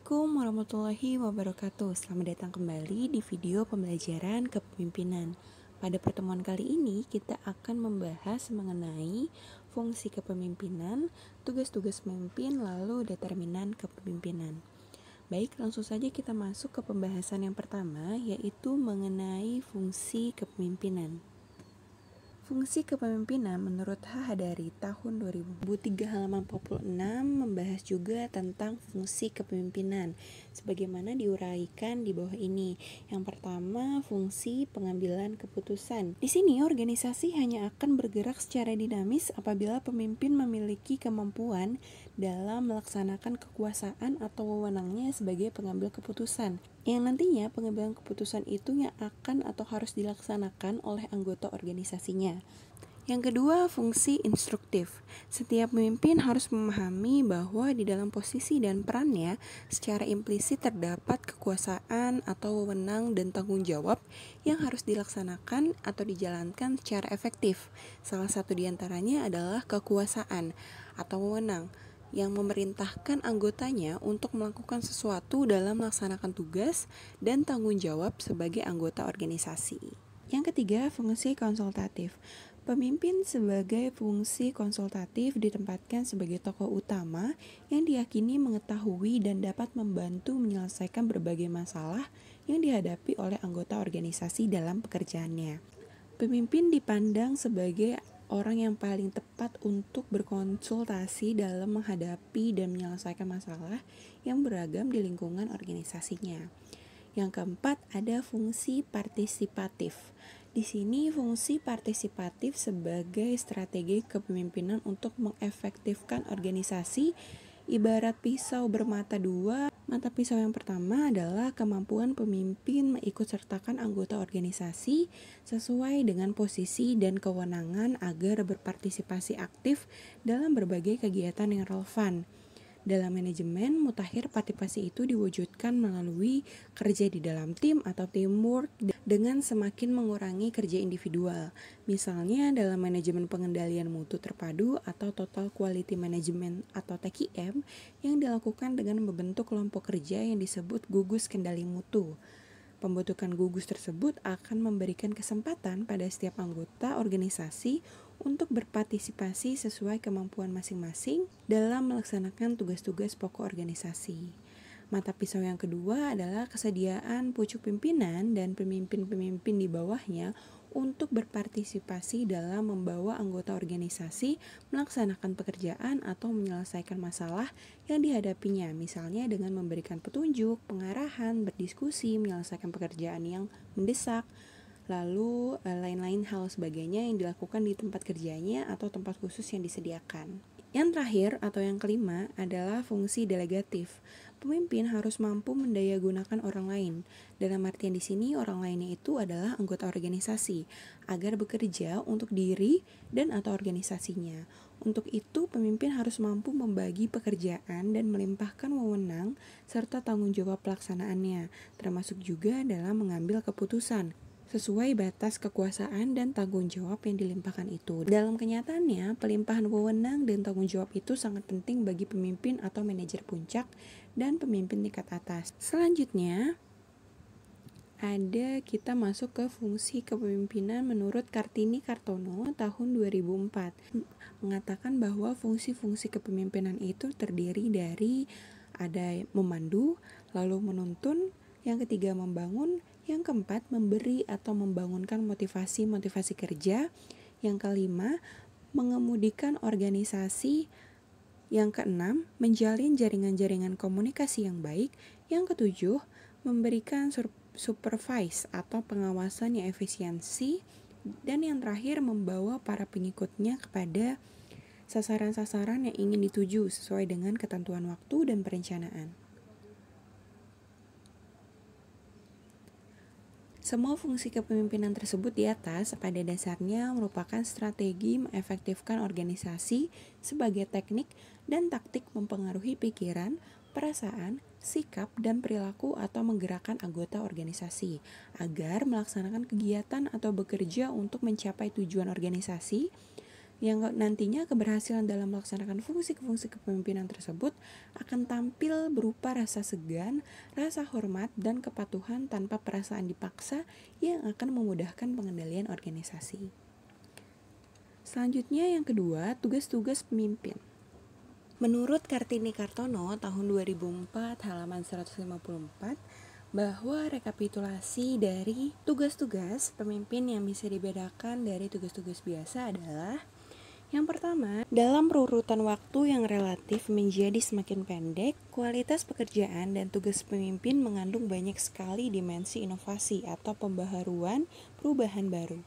Assalamualaikum warahmatullahi wabarakatuh Selamat datang kembali di video pembelajaran kepemimpinan Pada pertemuan kali ini kita akan membahas mengenai fungsi kepemimpinan, tugas-tugas pemimpin, lalu determinan kepemimpinan Baik, langsung saja kita masuk ke pembahasan yang pertama yaitu mengenai fungsi kepemimpinan Fungsi kepemimpinan menurut H. dari tahun 2003 halaman 46 membahas juga tentang fungsi kepemimpinan sebagaimana diuraikan di bawah ini. Yang pertama, fungsi pengambilan keputusan. Di sini organisasi hanya akan bergerak secara dinamis apabila pemimpin memiliki kemampuan dalam melaksanakan kekuasaan atau wewenangnya sebagai pengambil keputusan yang nantinya pengambilan keputusan itu yang akan atau harus dilaksanakan oleh anggota organisasinya. Yang kedua, fungsi instruktif. Setiap pemimpin harus memahami bahwa di dalam posisi dan perannya secara implisit terdapat kekuasaan atau wewenang dan tanggung jawab yang harus dilaksanakan atau dijalankan secara efektif. Salah satu diantaranya adalah kekuasaan atau wewenang yang memerintahkan anggotanya untuk melakukan sesuatu dalam melaksanakan tugas dan tanggung jawab sebagai anggota organisasi. Yang ketiga, fungsi konsultatif. Pemimpin sebagai fungsi konsultatif ditempatkan sebagai tokoh utama yang diyakini mengetahui dan dapat membantu menyelesaikan berbagai masalah yang dihadapi oleh anggota organisasi dalam pekerjaannya. Pemimpin dipandang sebagai orang yang paling tepat untuk berkonsultasi dalam menghadapi dan menyelesaikan masalah yang beragam di lingkungan organisasinya. Yang keempat, ada fungsi partisipatif. Di sini, fungsi partisipatif sebagai strategi kepemimpinan untuk mengefektifkan organisasi Ibarat pisau bermata dua, mata pisau yang pertama adalah kemampuan pemimpin mengikut sertakan anggota organisasi sesuai dengan posisi dan kewenangan agar berpartisipasi aktif dalam berbagai kegiatan yang relevan. Dalam manajemen, mutakhir partisipasi itu diwujudkan melalui kerja di dalam tim atau teamwork dengan semakin mengurangi kerja individual, misalnya dalam manajemen pengendalian mutu terpadu atau total quality management atau TQM yang dilakukan dengan membentuk kelompok kerja yang disebut gugus kendali mutu. Pembentukan gugus tersebut akan memberikan kesempatan pada setiap anggota organisasi untuk berpartisipasi sesuai kemampuan masing-masing dalam melaksanakan tugas-tugas pokok organisasi. Mata pisau yang kedua adalah kesediaan pucuk pimpinan dan pemimpin-pemimpin di bawahnya untuk berpartisipasi dalam membawa anggota organisasi melaksanakan pekerjaan atau menyelesaikan masalah yang dihadapinya, misalnya dengan memberikan petunjuk, pengarahan, berdiskusi, menyelesaikan pekerjaan yang mendesak, lalu eh, lain-lain hal sebagainya yang dilakukan di tempat kerjanya atau tempat khusus yang disediakan. Yang terakhir atau yang kelima adalah fungsi delegatif Pemimpin harus mampu mendaya orang lain. Dalam artian di sini, orang lainnya itu adalah anggota organisasi, agar bekerja untuk diri dan atau organisasinya. Untuk itu, pemimpin harus mampu membagi pekerjaan dan melimpahkan wewenang serta tanggung jawab pelaksanaannya, termasuk juga dalam mengambil keputusan sesuai batas kekuasaan dan tanggung jawab yang dilimpahkan itu. Dalam kenyataannya, pelimpahan wewenang dan tanggung jawab itu sangat penting bagi pemimpin atau manajer puncak dan pemimpin tingkat atas. Selanjutnya, ada kita masuk ke fungsi kepemimpinan menurut Kartini Kartono tahun 2004 mengatakan bahwa fungsi-fungsi kepemimpinan itu terdiri dari ada memandu, lalu menuntun, yang ketiga membangun, yang keempat memberi atau membangunkan motivasi-motivasi kerja, yang kelima mengemudikan organisasi yang keenam, menjalin jaringan-jaringan komunikasi yang baik. Yang ketujuh, memberikan supervise atau pengawasan yang efisiensi. Dan yang terakhir, membawa para pengikutnya kepada sasaran-sasaran yang ingin dituju sesuai dengan ketentuan waktu dan perencanaan. Semua fungsi kepemimpinan tersebut di atas pada dasarnya merupakan strategi mengefektifkan organisasi sebagai teknik dan taktik mempengaruhi pikiran, perasaan, sikap, dan perilaku atau menggerakkan anggota organisasi agar melaksanakan kegiatan atau bekerja untuk mencapai tujuan organisasi yang nantinya keberhasilan dalam melaksanakan fungsi-fungsi kepemimpinan tersebut akan tampil berupa rasa segan, rasa hormat, dan kepatuhan tanpa perasaan dipaksa yang akan memudahkan pengendalian organisasi. Selanjutnya yang kedua, tugas-tugas pemimpin. Menurut Kartini Kartono tahun 2004 halaman 154 bahwa rekapitulasi dari tugas-tugas pemimpin yang bisa dibedakan dari tugas-tugas biasa adalah yang pertama, dalam perurutan waktu yang relatif menjadi semakin pendek, kualitas pekerjaan dan tugas pemimpin mengandung banyak sekali dimensi inovasi atau pembaharuan perubahan baru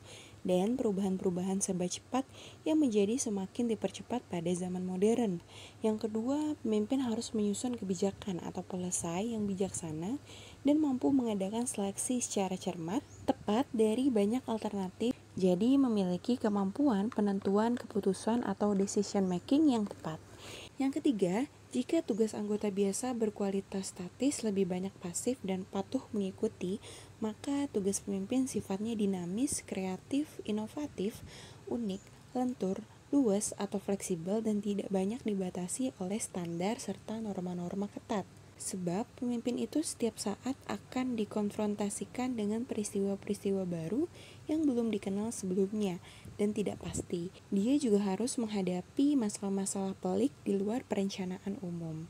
dan perubahan-perubahan serba cepat yang menjadi semakin dipercepat pada zaman modern. Yang kedua, pemimpin harus menyusun kebijakan atau pelesai yang bijaksana dan mampu mengadakan seleksi secara cermat, tepat dari banyak alternatif, jadi memiliki kemampuan penentuan keputusan atau decision making yang tepat. Yang ketiga, jika tugas anggota biasa berkualitas statis lebih banyak pasif dan patuh mengikuti, maka tugas pemimpin sifatnya dinamis, kreatif, inovatif, unik, lentur, luas atau fleksibel dan tidak banyak dibatasi oleh standar serta norma-norma ketat. Sebab pemimpin itu setiap saat akan dikonfrontasikan dengan peristiwa-peristiwa baru yang belum dikenal sebelumnya dan tidak pasti. Dia juga harus menghadapi masalah-masalah pelik di luar perencanaan umum.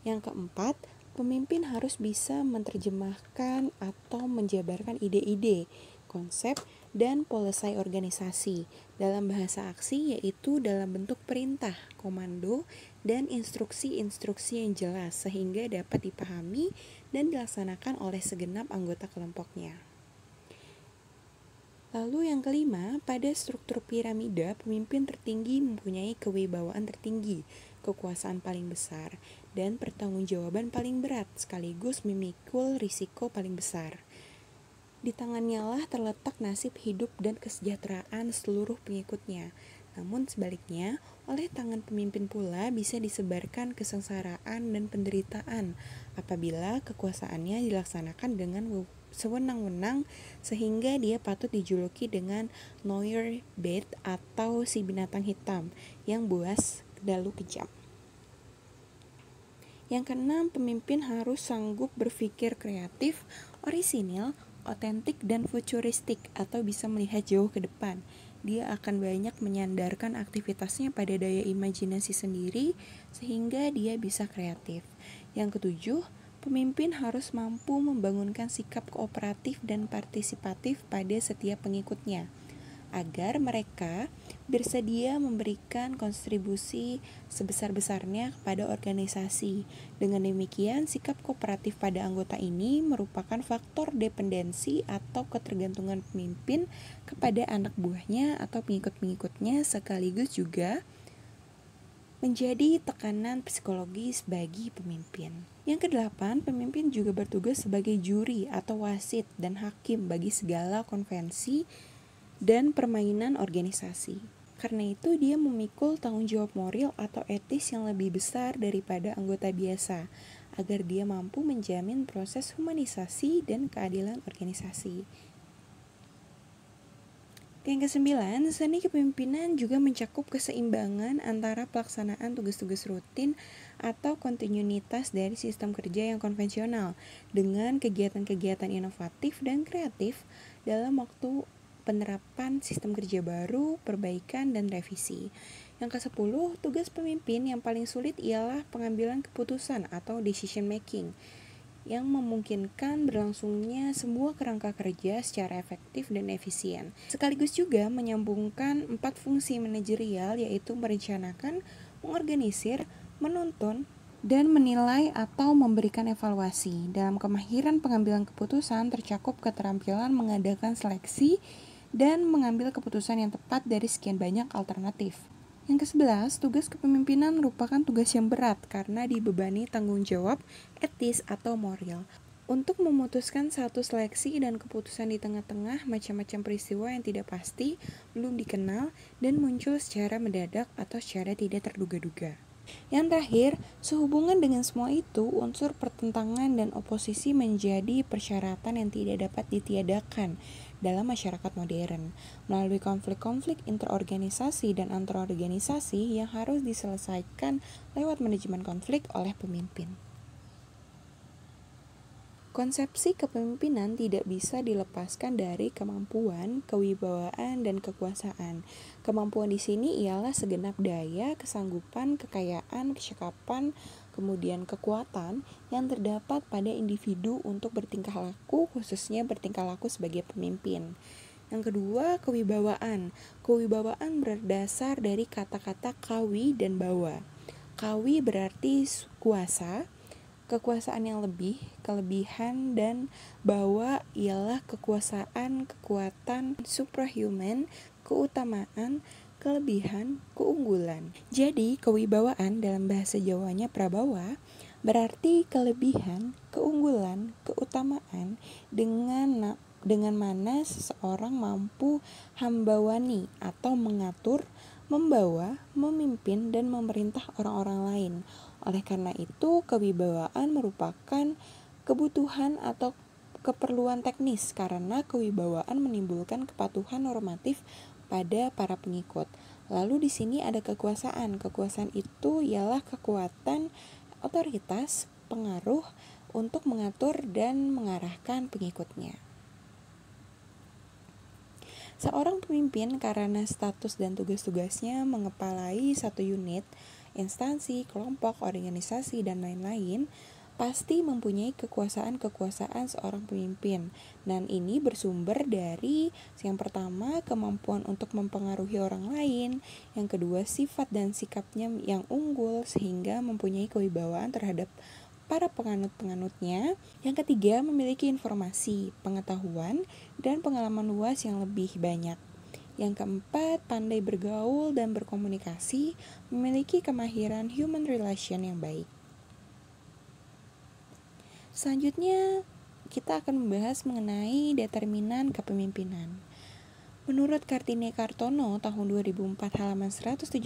Yang keempat, pemimpin harus bisa menerjemahkan atau menjabarkan ide-ide, konsep, dan polesai organisasi dalam bahasa aksi yaitu dalam bentuk perintah, komando, dan instruksi-instruksi yang jelas sehingga dapat dipahami dan dilaksanakan oleh segenap anggota kelompoknya. Lalu yang kelima, pada struktur piramida, pemimpin tertinggi mempunyai kewibawaan tertinggi, kekuasaan paling besar, dan pertanggungjawaban paling berat sekaligus memikul risiko paling besar. Di tangannya lah terletak nasib hidup dan kesejahteraan seluruh pengikutnya. Namun sebaliknya, oleh tangan pemimpin pula bisa disebarkan kesengsaraan dan penderitaan apabila kekuasaannya dilaksanakan dengan sewenang-wenang sehingga dia patut dijuluki dengan Noir Bed atau si binatang hitam yang buas dalu kejam. Yang keenam, pemimpin harus sanggup berpikir kreatif, orisinil, otentik dan futuristik atau bisa melihat jauh ke depan. Dia akan banyak menyandarkan aktivitasnya pada daya imajinasi sendiri sehingga dia bisa kreatif. Yang ketujuh, pemimpin harus mampu membangunkan sikap kooperatif dan partisipatif pada setiap pengikutnya agar mereka bersedia memberikan kontribusi sebesar-besarnya kepada organisasi. Dengan demikian, sikap kooperatif pada anggota ini merupakan faktor dependensi atau ketergantungan pemimpin kepada anak buahnya atau pengikut-pengikutnya sekaligus juga menjadi tekanan psikologis bagi pemimpin. Yang kedelapan, pemimpin juga bertugas sebagai juri atau wasit dan hakim bagi segala konvensi dan permainan organisasi. Karena itu dia memikul tanggung jawab moral atau etis yang lebih besar daripada anggota biasa agar dia mampu menjamin proses humanisasi dan keadilan organisasi. Yang kesembilan, seni kepemimpinan juga mencakup keseimbangan antara pelaksanaan tugas-tugas rutin atau kontinuitas dari sistem kerja yang konvensional dengan kegiatan-kegiatan inovatif dan kreatif dalam waktu penerapan sistem kerja baru, perbaikan, dan revisi. Yang ke-10, tugas pemimpin yang paling sulit ialah pengambilan keputusan atau decision making yang memungkinkan berlangsungnya semua kerangka kerja secara efektif dan efisien. Sekaligus juga menyambungkan empat fungsi manajerial yaitu merencanakan, mengorganisir, menonton dan menilai atau memberikan evaluasi. Dalam kemahiran pengambilan keputusan tercakup keterampilan mengadakan seleksi dan mengambil keputusan yang tepat dari sekian banyak alternatif. Yang ke-11, tugas kepemimpinan merupakan tugas yang berat karena dibebani tanggung jawab etis atau moral. Untuk memutuskan satu seleksi dan keputusan di tengah-tengah macam-macam peristiwa yang tidak pasti, belum dikenal, dan muncul secara mendadak atau secara tidak terduga-duga. Yang terakhir, sehubungan dengan semua itu, unsur pertentangan dan oposisi menjadi persyaratan yang tidak dapat ditiadakan dalam masyarakat modern melalui konflik-konflik interorganisasi dan antarorganisasi yang harus diselesaikan lewat manajemen konflik oleh pemimpin. Konsepsi kepemimpinan tidak bisa dilepaskan dari kemampuan, kewibawaan, dan kekuasaan. Kemampuan di sini ialah segenap daya, kesanggupan, kekayaan, kecakapan, kemudian kekuatan yang terdapat pada individu untuk bertingkah laku, khususnya bertingkah laku sebagai pemimpin. Yang kedua, kewibawaan. Kewibawaan berdasar dari kata-kata kawi dan bawa. Kawi berarti kuasa, kekuasaan yang lebih, kelebihan dan bahwa ialah kekuasaan, kekuatan suprahuman, keutamaan, kelebihan, keunggulan. Jadi, kewibawaan dalam bahasa Jawanya prabawa berarti kelebihan, keunggulan, keutamaan dengan dengan mana seseorang mampu hambawani atau mengatur, membawa, memimpin dan memerintah orang-orang lain oleh karena itu, kewibawaan merupakan kebutuhan atau keperluan teknis karena kewibawaan menimbulkan kepatuhan normatif pada para pengikut. Lalu di sini ada kekuasaan. Kekuasaan itu ialah kekuatan otoritas, pengaruh untuk mengatur dan mengarahkan pengikutnya. Seorang pemimpin karena status dan tugas-tugasnya mengepalai satu unit instansi, kelompok, organisasi, dan lain-lain, pasti mempunyai kekuasaan-kekuasaan seorang pemimpin. Dan ini bersumber dari yang pertama kemampuan untuk mempengaruhi orang lain, yang kedua sifat dan sikapnya yang unggul sehingga mempunyai kewibawaan terhadap para penganut-penganutnya, yang ketiga memiliki informasi, pengetahuan, dan pengalaman luas yang lebih banyak. Yang keempat, pandai bergaul dan berkomunikasi, memiliki kemahiran human relation yang baik. Selanjutnya, kita akan membahas mengenai determinan kepemimpinan. Menurut Kartini Kartono tahun 2004 halaman 175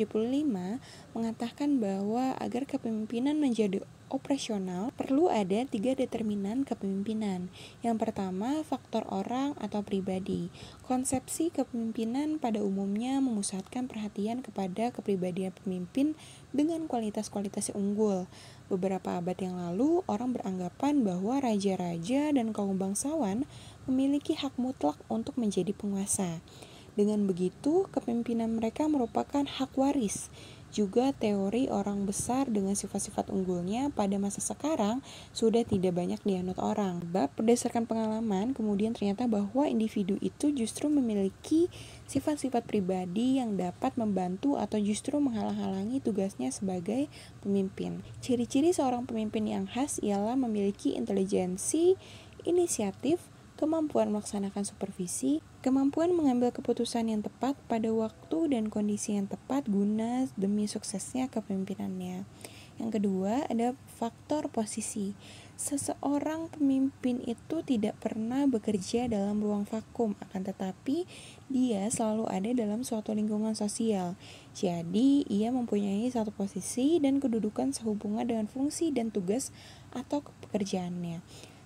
mengatakan bahwa agar kepemimpinan menjadi operasional perlu ada tiga determinan kepemimpinan. Yang pertama, faktor orang atau pribadi. Konsepsi kepemimpinan pada umumnya memusatkan perhatian kepada kepribadian pemimpin dengan kualitas-kualitas yang unggul. Beberapa abad yang lalu, orang beranggapan bahwa raja-raja dan kaum bangsawan memiliki hak mutlak untuk menjadi penguasa. Dengan begitu, kepemimpinan mereka merupakan hak waris juga teori orang besar dengan sifat-sifat unggulnya pada masa sekarang sudah tidak banyak dianut orang. Sebab berdasarkan pengalaman, kemudian ternyata bahwa individu itu justru memiliki sifat-sifat pribadi yang dapat membantu atau justru menghalang-halangi tugasnya sebagai pemimpin. Ciri-ciri seorang pemimpin yang khas ialah memiliki intelijensi, inisiatif, kemampuan melaksanakan supervisi, kemampuan mengambil keputusan yang tepat pada waktu dan kondisi yang tepat guna demi suksesnya kepemimpinannya. Yang kedua, ada faktor posisi. Seseorang pemimpin itu tidak pernah bekerja dalam ruang vakum, akan tetapi dia selalu ada dalam suatu lingkungan sosial. Jadi, ia mempunyai satu posisi dan kedudukan sehubungan dengan fungsi dan tugas atau pekerjaannya.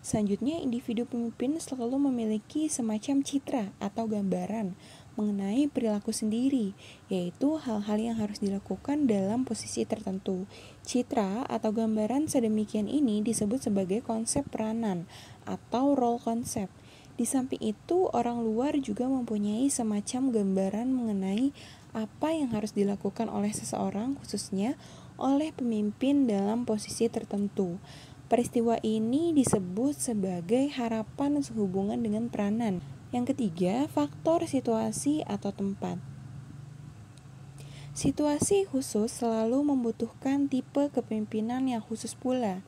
Selanjutnya, individu pemimpin selalu memiliki semacam citra atau gambaran mengenai perilaku sendiri, yaitu hal-hal yang harus dilakukan dalam posisi tertentu. Citra atau gambaran sedemikian ini disebut sebagai konsep peranan atau role konsep. Di samping itu, orang luar juga mempunyai semacam gambaran mengenai apa yang harus dilakukan oleh seseorang, khususnya oleh pemimpin dalam posisi tertentu. Peristiwa ini disebut sebagai harapan sehubungan dengan peranan. Yang ketiga, faktor situasi atau tempat. Situasi khusus selalu membutuhkan tipe kepemimpinan yang khusus pula.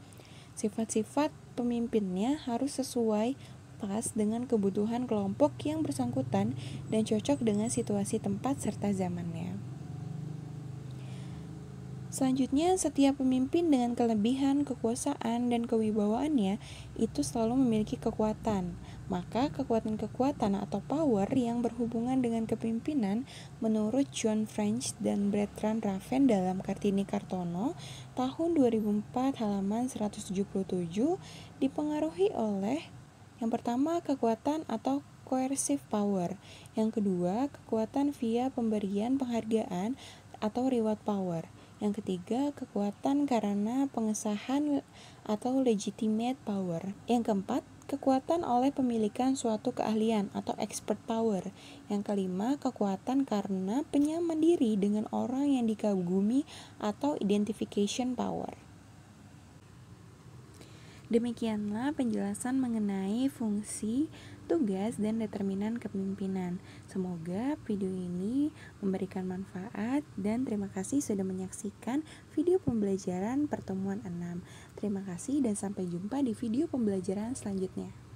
Sifat-sifat pemimpinnya harus sesuai pas dengan kebutuhan kelompok yang bersangkutan dan cocok dengan situasi tempat serta zamannya. Selanjutnya, setiap pemimpin dengan kelebihan, kekuasaan, dan kewibawaannya itu selalu memiliki kekuatan. Maka, kekuatan-kekuatan atau power yang berhubungan dengan kepemimpinan menurut John French dan Bertrand Raven dalam Kartini Kartono tahun 2004 halaman 177 dipengaruhi oleh yang pertama kekuatan atau coercive power, yang kedua kekuatan via pemberian penghargaan atau reward power yang ketiga, kekuatan karena pengesahan atau legitimate power. Yang keempat, kekuatan oleh pemilikan suatu keahlian atau expert power. Yang kelima, kekuatan karena penyaman diri dengan orang yang dikagumi atau identification power. Demikianlah penjelasan mengenai fungsi, tugas, dan determinan kepemimpinan. Semoga video ini memberikan manfaat dan terima kasih sudah menyaksikan video pembelajaran pertemuan 6. Terima kasih dan sampai jumpa di video pembelajaran selanjutnya.